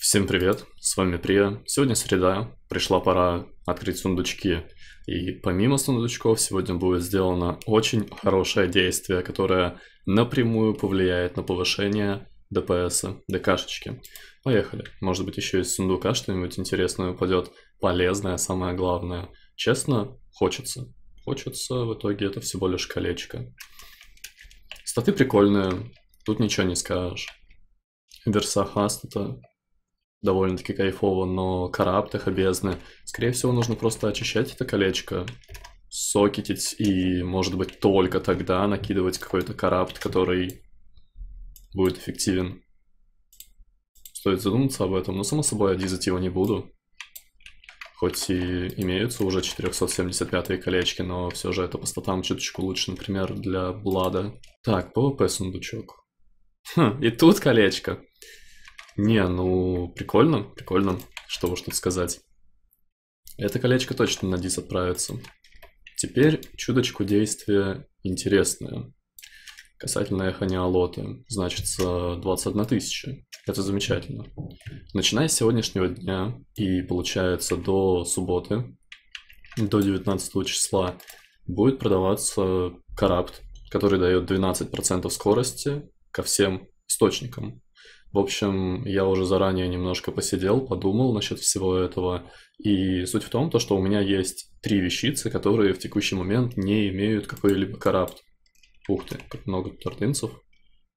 Всем привет, с вами Прия. Сегодня среда, пришла пора открыть сундучки. И помимо сундучков сегодня будет сделано очень хорошее действие, которое напрямую повлияет на повышение ДПС, ДКшечки. Поехали. Может быть еще из сундука что-нибудь интересное упадет, полезное, самое главное. Честно, хочется. Хочется, в итоге это всего лишь колечко. Статы прикольные, тут ничего не скажешь. Версахаст это довольно-таки кайфово, но кора аптаха бездны. Скорее всего, нужно просто очищать это колечко, сокетить и, может быть, только тогда накидывать какой-то корабт, который будет эффективен. Стоит задуматься об этом, но, само собой, адизать его не буду. Хоть и имеются уже 475-е колечки, но все же это по статам чуточку лучше, например, для Блада. Так, ПВП сундучок. Хм, и тут колечко. Не, ну прикольно, прикольно, что уж тут сказать. Это колечко точно на дис отправится. Теперь чуточку действия интересное. Касательно эхо неолоты. Значит, 21 тысяча. Это замечательно. Начиная с сегодняшнего дня и, получается, до субботы, до 19 числа, будет продаваться карапт, который дает 12% скорости ко всем источникам. В общем, я уже заранее немножко посидел, подумал насчет всего этого. И суть в том, то, что у меня есть три вещицы, которые в текущий момент не имеют какой-либо карапт. Ух ты, как много тут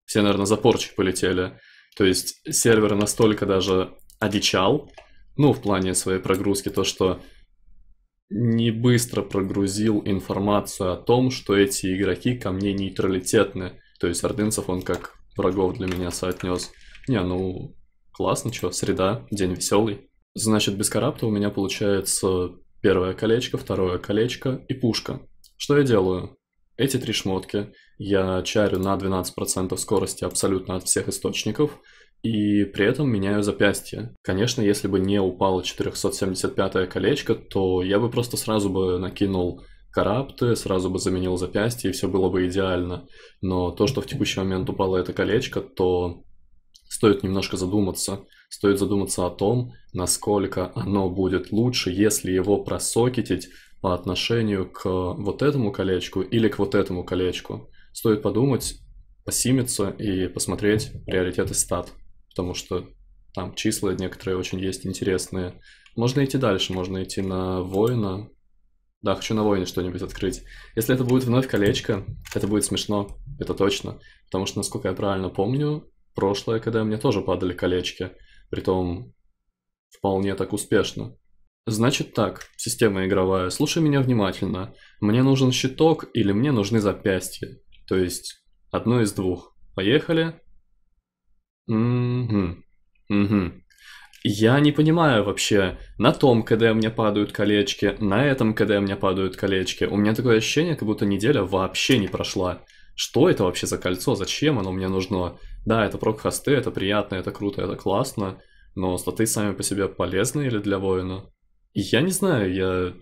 Все, наверное, за порчи полетели. То есть сервер настолько даже одичал, ну, в плане своей прогрузки, то, что не быстро прогрузил информацию о том, что эти игроки ко мне нейтралитетны. То есть ордынцев он как врагов для меня соотнес. Не, ну, классно, что среда, день веселый. Значит, без корабта у меня получается первое колечко, второе колечко и пушка. Что я делаю? Эти три шмотки я чарю на 12% скорости абсолютно от всех источников, и при этом меняю запястье. Конечно, если бы не упало 475 колечко, то я бы просто сразу бы накинул карапты, сразу бы заменил запястье, и все было бы идеально. Но то, что в текущий момент упало это колечко, то стоит немножко задуматься. Стоит задуматься о том, насколько оно будет лучше, если его просокетить по отношению к вот этому колечку или к вот этому колечку. Стоит подумать, посимиться и посмотреть приоритеты стат, потому что там числа некоторые очень есть интересные. Можно идти дальше, можно идти на воина. Да, хочу на воине что-нибудь открыть. Если это будет вновь колечко, это будет смешно, это точно. Потому что, насколько я правильно помню, прошлое, когда мне тоже падали колечки, притом вполне так успешно. Значит так, система игровая, слушай меня внимательно. Мне нужен щиток или мне нужны запястья. То есть, одно из двух. Поехали? Угу, угу. Я не понимаю вообще, на том КД мне падают колечки, на этом КД мне падают колечки. У меня такое ощущение, как будто неделя вообще не прошла. Что это вообще за кольцо? Зачем оно мне нужно? Да, это прок-хосты, это приятно, это круто, это классно, но слоты сами по себе полезны или для воина? Я не знаю, я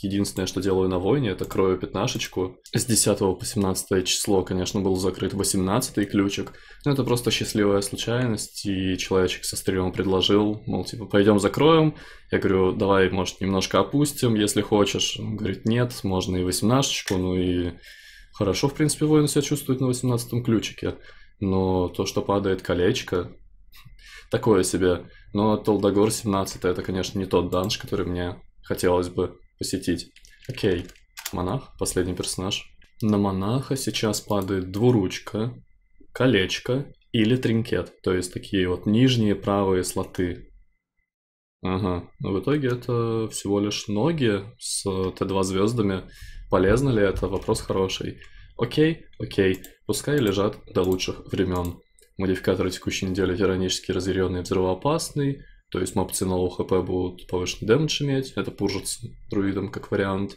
единственное, что делаю на войне, это крою пятнашечку. С 10 по 17 число, конечно, был закрыт 18 ключик, но это просто счастливая случайность, и человечек со стрелом предложил, мол, типа, пойдем закроем. Я говорю, давай, может, немножко опустим, если хочешь. Он говорит, нет, можно и 18 ну и хорошо, в принципе, воин себя чувствует на 18 ключике. Но то, что падает колечко, такое себе. Но Толдогор 17 это, конечно, не тот данж, который мне хотелось бы посетить. Окей, монах, последний персонаж. На монаха сейчас падает двуручка, колечко или тринкет, то есть такие вот нижние правые слоты. Ага, но в итоге это всего лишь ноги с Т2 звездами. Полезно ли это? Вопрос хороший. Окей, окей, пускай лежат до лучших времен. Модификаторы текущей недели тиранически разъяренный взрывоопасный, то есть мобцы на ХП будут повышенный дэмэдж иметь, это пужится друидом как вариант.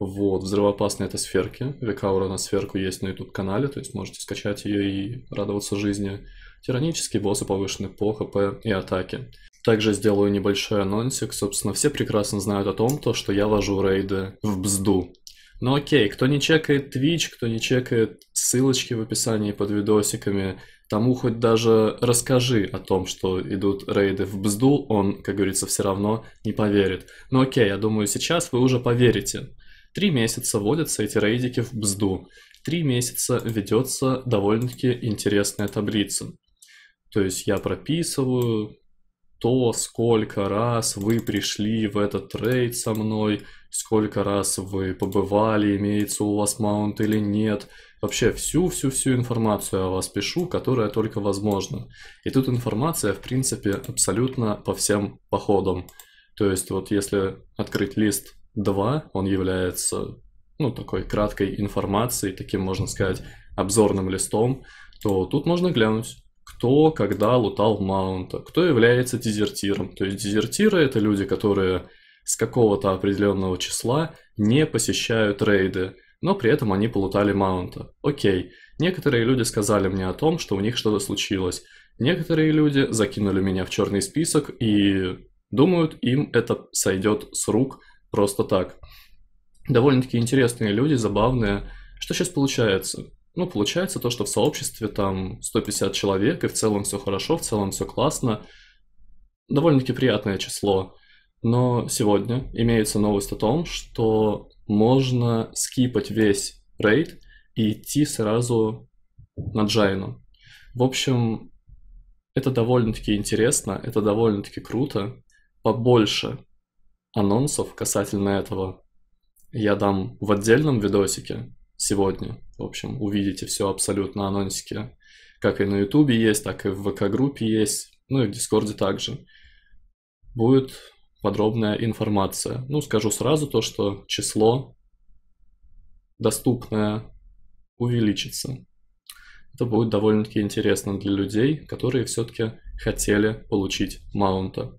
Вот, взрывоопасные это сферки, Векаура на сферку есть на YouTube-канале, то есть можете скачать ее и радоваться жизни. Тиранические боссы повышены по ХП и атаке. Также сделаю небольшой анонсик, собственно, все прекрасно знают о том, то, что я вожу рейды в бзду. Ну окей, кто не чекает Twitch, кто не чекает ссылочки в описании под видосиками, тому хоть даже расскажи о том, что идут рейды в БЗДУ, он, как говорится, все равно не поверит. Ну окей, я думаю, сейчас вы уже поверите. Три месяца водятся эти рейдики в Бзду. Три месяца ведется довольно-таки интересная таблица. То есть я прописываю то, сколько раз вы пришли в этот рейд со мной, сколько раз вы побывали, имеется у вас маунт или нет. Вообще всю-всю-всю информацию о вас пишу, которая только возможна. И тут информация, в принципе, абсолютно по всем походам. То есть вот если открыть лист 2, он является, ну, такой краткой информацией, таким, можно сказать, обзорным листом, то тут можно глянуть, кто когда лутал маунта, кто является дезертиром. То есть дезертиры — это люди, которые с какого-то определенного числа не посещают рейды, но при этом они полутали маунта. Окей, некоторые люди сказали мне о том, что у них что-то случилось. Некоторые люди закинули меня в черный список и думают, им это сойдет с рук просто так. Довольно-таки интересные люди, забавные. Что сейчас получается? Ну, получается то, что в сообществе там 150 человек, и в целом все хорошо, в целом все классно. Довольно-таки приятное число. Но сегодня имеется новость о том, что можно скипать весь рейд и идти сразу на Джайну. В общем, это довольно-таки интересно, это довольно-таки круто. Побольше анонсов касательно этого я дам в отдельном видосике сегодня. В общем, увидите все абсолютно анонсики. Как и на Ютубе есть, так и в ВК-группе есть, ну и в Дискорде также. Будет подробная информация. Ну, скажу сразу то, что число доступное увеличится. Это будет довольно-таки интересно для людей, которые все-таки хотели получить маунта.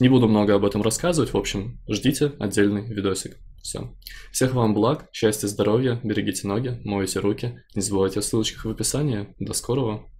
Не буду много об этом рассказывать, в общем, ждите отдельный видосик. Все. Всех вам благ, счастья, здоровья, берегите ноги, мойте руки, не забывайте о ссылочках в описании. До скорого!